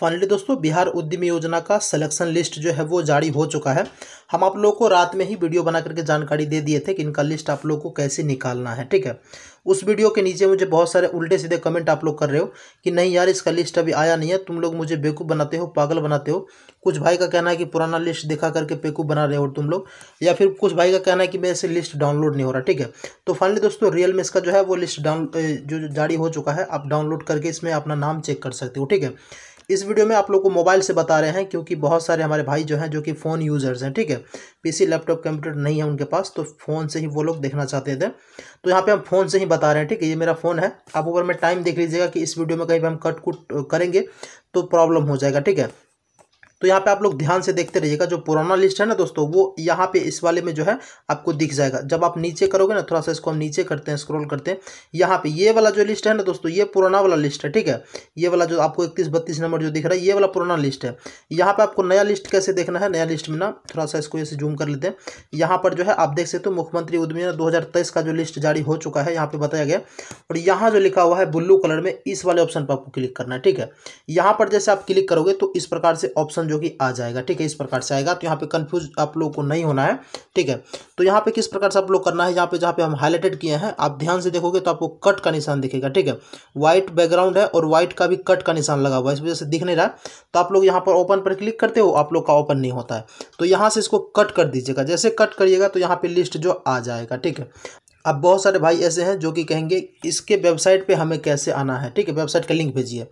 finally दोस्तों बिहार उद्यम योजना का सिलेक्शन लिस्ट जो है वो जारी हो चुका है हम आप लोगों को रात में ही वीडियो बना करके जानकारी दे दिए थे कि इनका लिस्ट आप लोगों को कैसे निकालना है ठीक है उस वीडियो के नीचे मुझे बहुत सारे उल्टे सीधे कमेंट आप लोग कर रहे हो कि नहीं यार इसका लिस्ट अभी आया नहीं है तुम लोग मुझे बेकूफ बनाते हो पागल बनाते हो कुछ भाई का कहना है कि पुराना लिस्ट दिखा करके बेवकूफ़ बना रहे हो तुम लोग या फिर कुछ भाई का कहना है कि मैं ऐसे लिस्ट डाउनलोड नहीं हो रहा ठीक है तो फाइनली दोस्तों रियल में इसका जो है वो लिस्ट डाउन जो जारी हो चुका है आप डाउनलोड करके इसमें अपना नाम चेक कर सकते हो ठीक है इस वीडियो में आप लोग को मोबाइल से बता रहे हैं क्योंकि बहुत सारे हमारे भाई जो हैं जो कि फ़ोन यूज़र्स हैं ठीक है पीसी लैपटॉप कंप्यूटर नहीं है उनके पास तो फ़ोन से ही वो लोग देखना चाहते थे तो यहाँ पे हम फ़ोन से ही बता रहे हैं ठीक है ये मेरा फ़ोन है आप ऊपर में टाइम देख लीजिएगा कि इस वीडियो में कहीं पर हम कट कुट करेंगे तो प्रॉब्लम हो जाएगा ठीक है तो यहाँ पे आप लोग ध्यान से देखते रहिएगा जो पुराना लिस्ट है ना दोस्तों वो यहाँ पे इस वाले में जो है आपको दिख जाएगा जब आप नीचे करोगे ना थोड़ा सा इसको हम नीचे करते हैं स्क्रॉल करते हैं यहाँ पे ये वाला जो लिस्ट है ना दोस्तों ये पुराना वाला लिस्ट है ठीक है ये वाला जो आपको इकतीस बत्तीस नंबर जो दिख रहा है ये वाला पुराना लिस्ट है यहाँ पर आपको नया लिस्ट कैसे देखना है नया लिस्ट में ना थोड़ा सा इसको ऐसे जूम कर लेते हैं यहाँ पर जो है आप देख सकते हो मुख्यमंत्री उद्यमी दो का जो लिस्ट जारी हो चुका है यहाँ पर बताया गया और यहाँ जो लिखा हुआ है ब्लू कलर में इस वाले ऑप्शन पर आपको क्लिक करना है ठीक है यहाँ पर जैसे आप क्लिक करोगे तो इस प्रकार से ऑप्शन जो कि आ जाएगा ठीक है इस प्रकार से आएगा तो यहाँ पे कंफ्यूज आप लोगों को नहीं होना है ठीक है तो यहाँ पे किस प्रकार से आप लोग करना है यहाँ पे जहाँ पे हम हाईलाइटेड किए हैं आप ध्यान से देखोगे तो आपको कट का निशान दिखेगा ठीक है व्हाइट बैकग्राउंड है और व्हाइट का भी कट का निशान लगा हुआ है इस वजह से दिख नहीं रहा तो आप लोग यहाँ पर ओपन पर क्लिक करते हो आप लोग का ओपन नहीं होता है तो यहाँ से इसको कट कर दीजिएगा जैसे कट करिएगा तो यहाँ पर लिस्ट जो आ जाएगा ठीक है अब बहुत सारे भाई ऐसे हैं जो कि कहेंगे इसके वेबसाइट पे हमें कैसे आना है ठीक है वेबसाइट का लिंक भेजिए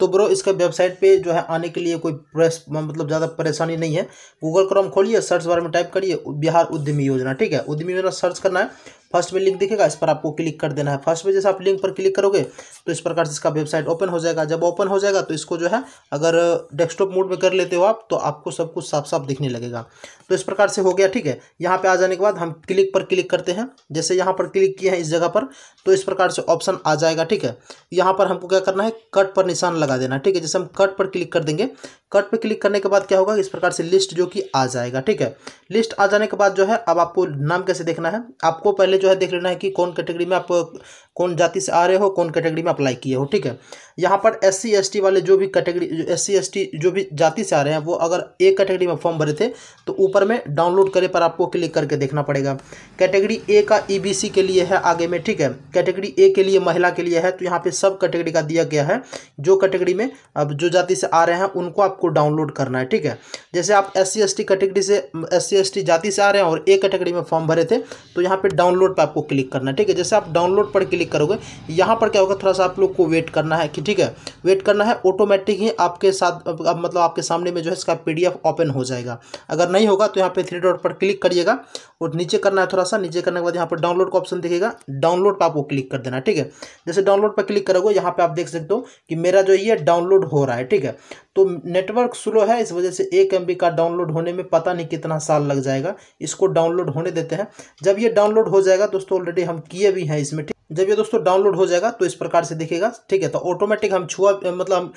तो ब्रो इसके वेबसाइट पे जो है आने के लिए कोई प्रेस मतलब ज़्यादा परेशानी नहीं है गूगल क्रोम खोलिए सर्च बारे में टाइप करिए बिहार उद्यमी योजना ठीक है उद्यमी योजना सर्च करना है फर्स्ट पे लिंक दिखेगा इस पर आपको क्लिक कर देना है फर्स्ट पे जैसे आप लिंक पर क्लिक करोगे तो इस प्रकार से इसका वेबसाइट ओपन हो जाएगा जब ओपन हो जाएगा तो इसको जो है अगर डेस्कटॉप मोड में कर लेते हो आप तो आपको सब कुछ साफ साफ दिखने लगेगा तो इस प्रकार से हो गया ठीक है यहाँ पर आ जाने के बाद हम क्लिक पर क्लिक करते हैं जैसे यहाँ पर क्लिक किए हैं इस जगह पर तो इस प्रकार से ऑप्शन आ जाएगा ठीक है यहाँ पर हमको क्या करना है कट पर निशान लगा देना ठीक है जैसे हम कट पर क्लिक कर देंगे कट पर क्लिक करने के बाद क्या होगा इस प्रकार से लिस्ट जो कि आ जाएगा ठीक है लिस्ट आ जाने के बाद जो है अब आपको नाम कैसे देखना है आपको पहले पहले जो है देख लेना है कि कौन कैटेगरी में आप कौन जाति से आ रहे हो कौन कैटेगरी में अप्लाई किए हो ठीक है यहाँ पर एस सी वाले जो भी कैटेगरी एस सी जो भी जाति से आ रहे हैं वो अगर ए कैटेगरी में फॉर्म भरे थे तो ऊपर में डाउनलोड करे पर आपको क्लिक करके देखना पड़ेगा कैटेगरी ए का ई e के लिए है आगे में ठीक है कैटेगरी ए के लिए महिला के लिए है तो यहाँ पर सब कैटेगरी का दिया गया है जो कैटेगरी में अब जो जाति से आ रहे हैं उनको आपको डाउनलोड करना है ठीक है जैसे आप एस सी कैटेगरी से एस सी जाति से आ रहे हैं और ए कैटेगरी में फॉर्म भरे थे तो यहाँ पर डाउनलोड डाउनलोड पर आपको क्लिक करना है ठीक है जैसे आप डाउनलोड पर क्लिक करोगे यहाँ पर क्या होगा थोड़ा सा आप लोग को वेट करना है कि ठीक है वेट करना है ऑटोमेटिक ही आपके साथ अब मतलब आपके सामने में जो है इसका पी ओपन हो जाएगा अगर नहीं होगा तो यहाँ पर थ्री डॉट पर क्लिक करिएगा और नीचे करना है थोड़ा सा नीचे करने के बाद यहाँ पर डाउनलोड का ऑप्शन दिखेगा डाउनलोड पर आपको क्लिक कर देना ठीक है जैसे डाउनलोड पर क्लिक करोगे यहाँ पर आप देख सकते हो कि मेरा जो ये डाउनलोड हो रहा है ठीक है तो नेटवर्क स्लो है इस वजह से एक एम का डाउनलोड होने में पता नहीं कितना साल लग जाएगा इसको डाउनलोड होने देते हैं जब ये डाउनलोड हो जाएगा दोस्तों ऑलरेडी हम किए भी हैं इसमें जब ये दोस्तों डाउनलोड हो जाएगा तो इस प्रकार से दिखेगा ठीक है तो ऑटोमेटिक हम छुआ मतलब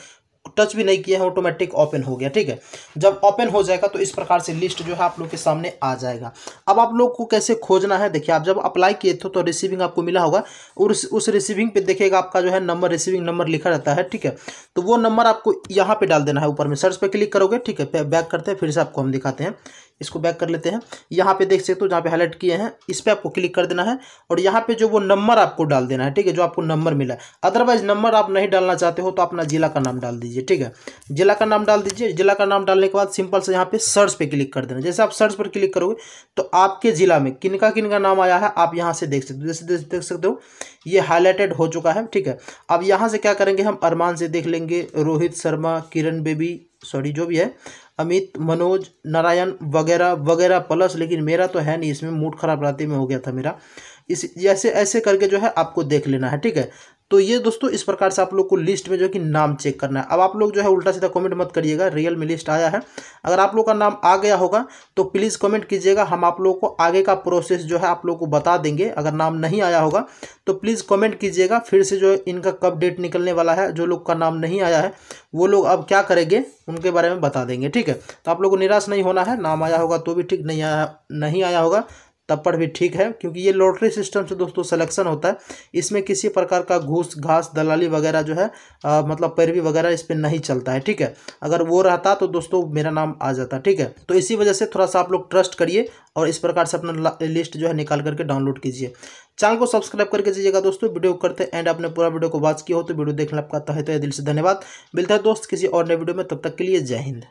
टच भी नहीं किया है ऑटोमेटिक ओपन हो गया ठीक है जब ओपन हो जाएगा तो इस प्रकार से लिस्ट जो है आप लोग के सामने आ जाएगा अब आप लोग को कैसे खोजना है देखिए आप जब अप्लाई किए थे तो रिसीविंग आपको मिला होगा और उस, उस रिसीविंग पे देखिएगा आपका जो है नंबर रिसीविंग नंबर लिखा रहता है ठीक है तो वो नंबर आपको यहाँ पर डाल देना है ऊपर में सर्च पर क्लिक करोगे ठीक है बैक करते हैं फिर से आपको हम दिखाते हैं इसको बैक कर लेते हैं यहाँ पे देख सकते हो जहाँ पे हाईलाइट किए हैं इस पर आपको क्लिक कर देना है और यहाँ पे जो वो नंबर आपको डाल देना है ठीक है जो आपको नंबर मिला है अदरवाइज नंबर आप नहीं डालना चाहते हो तो अपना जिला का नाम डाल दीजिए ठीक है जिला का नाम डाल दीजिए जिला का नाम डालने के बाद सिंपल से यहाँ पे सर्च पे क्लिक कर देना जैसे आप सर्च पर क्लिक करोगे तो आपके जिला में किनका का नाम आया है आप यहाँ से देख सकते हो जैसे देख सकते हो ये हाईलाइटेड हो चुका है ठीक है अब यहाँ से क्या करेंगे हम अरमान से देख लेंगे रोहित शर्मा किरण बेबी सॉरी जो भी है अमित मनोज नारायण वगैरह वगैरह प्लस लेकिन मेरा तो है नहीं इसमें मूड खराब रात में हो गया था मेरा इस जैसे ऐसे करके जो है आपको देख लेना है ठीक है तो ये दोस्तों इस प्रकार से आप लोग को लिस्ट में जो है कि नाम चेक करना है अब आप लोग जो है उल्टा सीधा कमेंट मत करिएगा रियल में लिस्ट आया है अगर आप लोग का नाम आ गया होगा तो प्लीज़ कमेंट कीजिएगा हम आप लोगों को आगे का प्रोसेस जो है आप लोग को बता देंगे अगर नाम नहीं आया होगा तो प्लीज़ कमेंट कीजिएगा फिर से जो इनका कब डेट निकलने वाला है जो लोग का नाम नहीं आया है वो लोग अब क्या करेंगे उनके बारे में बता देंगे ठीक है तो आप लोग को निराश नहीं होना है नाम आया होगा तो भी ठीक नहीं आया नहीं आया होगा तब पर भी ठीक है क्योंकि ये लॉटरी सिस्टम से दोस्तों सिलेक्शन होता है इसमें किसी प्रकार का घूस घास दलाली वगैरह जो है आ, मतलब पैरवी वगैरह इस पर नहीं चलता है ठीक है अगर वो रहता तो दोस्तों मेरा नाम आ जाता ठीक है तो इसी वजह से थोड़ा सा आप लोग ट्रस्ट करिए और इस प्रकार से अपना लिस्ट जो है निकाल करके डाउनलोड कीजिए चैनल को सब्सक्राइब करके दीजिएगा दोस्तों वीडियो करते हैं एंड आपने पूरा वीडियो को वॉच किया हो तो वीडियो देखने आपका तहत तो दिल से धन्यवाद मिलता है दोस्त किसी और नए वीडियो में तब तक के लिए जय हिंद